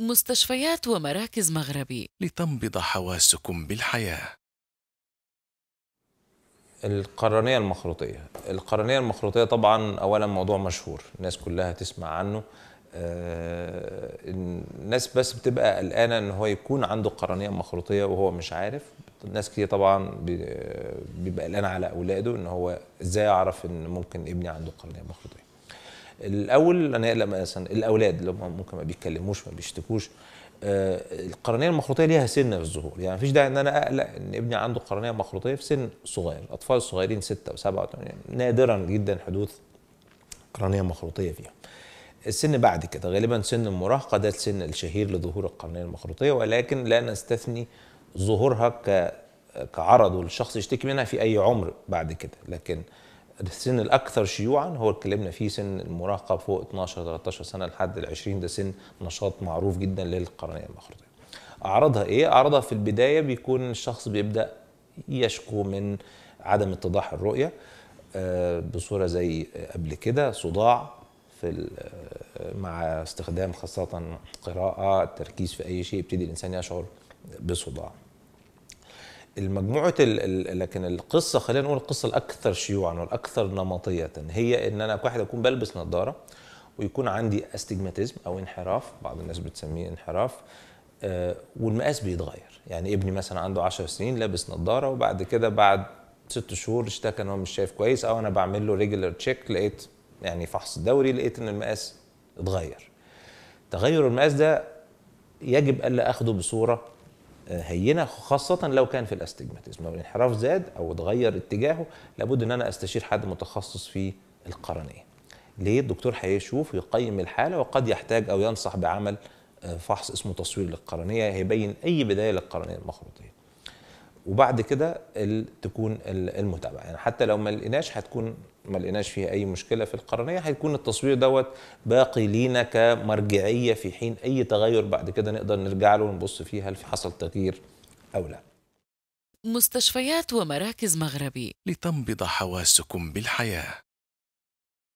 مستشفيات ومراكز مغربي لتنبض حواسكم بالحياة القرنية المخروطية القرنية المخروطية طبعا أولا موضوع مشهور الناس كلها تسمع عنه آه، الناس بس بتبقى قلقانة ان هو يكون عنده قرنية مخروطية وهو مش عارف ناس كتير طبعا بيبقى قلقان على اولاده ان هو ازاي اعرف ان ممكن ابني عنده قرنيه مخروطيه الاول انا لما مثلا الاولاد اللي هم ممكن ما بيتكلموش ما بيشتكوش آه القرنيه المخروطيه ليها سن في الظهور يعني مفيش داعي ان انا اقلق ان ابني عنده قرنيه مخروطيه في سن صغير الاطفال الصغيرين 6 و7 نادرا جدا حدوث قرنيه مخروطيه فيهم السن بعد كده غالبا سن المراهقه ده السن الشهير لظهور القرنيه المخروطيه ولكن لا نستثني ظهورها ك كعرض والشخص يشتكي منها في اي عمر بعد كده لكن السن الاكثر شيوعا هو اتكلمنا فيه سن المراهقه فوق 12 13 سنه لحد ال 20 ده سن نشاط معروف جدا للقرنيه المخروطيه. اعراضها ايه؟ اعراضها في البدايه بيكون الشخص بيبدا يشكو من عدم اتضاح الرؤيه آه، بصوره زي قبل كده صداع في آه، مع استخدام خاصه قراءه التركيز في اي شيء يبتدي الانسان يشعر بصداع. المجموعة لكن القصة خلينا نقول القصة الأكثر شيوعا والأكثر نمطية هي إن أنا واحد أكون بلبس نظارة ويكون عندي استجماتيزم أو انحراف بعض الناس بتسميه انحراف آه والمقاس بيتغير يعني ابني مثلا عنده 10 سنين لابس نظارة وبعد كده بعد ست شهور اشتكى ان هو مش شايف كويس او انا بعمل له ريجولار تشيك لقيت يعني فحص دوري لقيت ان المقاس اتغير تغير المقاس ده يجب الا اخده بصوره هينه خاصه لو كان في الاستجماتيزم لو الانحراف زاد او اتغير اتجاهه لابد ان انا استشير حد متخصص في القرنيه ليه الدكتور هيشوف يقيم الحاله وقد يحتاج او ينصح بعمل آه، فحص اسمه تصوير للقرنيه هيبين اي بدايه للقرنيه المخروطيه وبعد كده تكون المتابعه يعني حتى لو ما لقيناش هتكون ما لقيناش فيها اي مشكله في القرنيه هيكون التصوير دوت باقي لينا كمرجعيه في حين اي تغير بعد كده نقدر نرجع له ونبص فيه هل في حصل تغيير او لا مستشفيات ومراكز مغربي لتنبض حواسكم بالحياه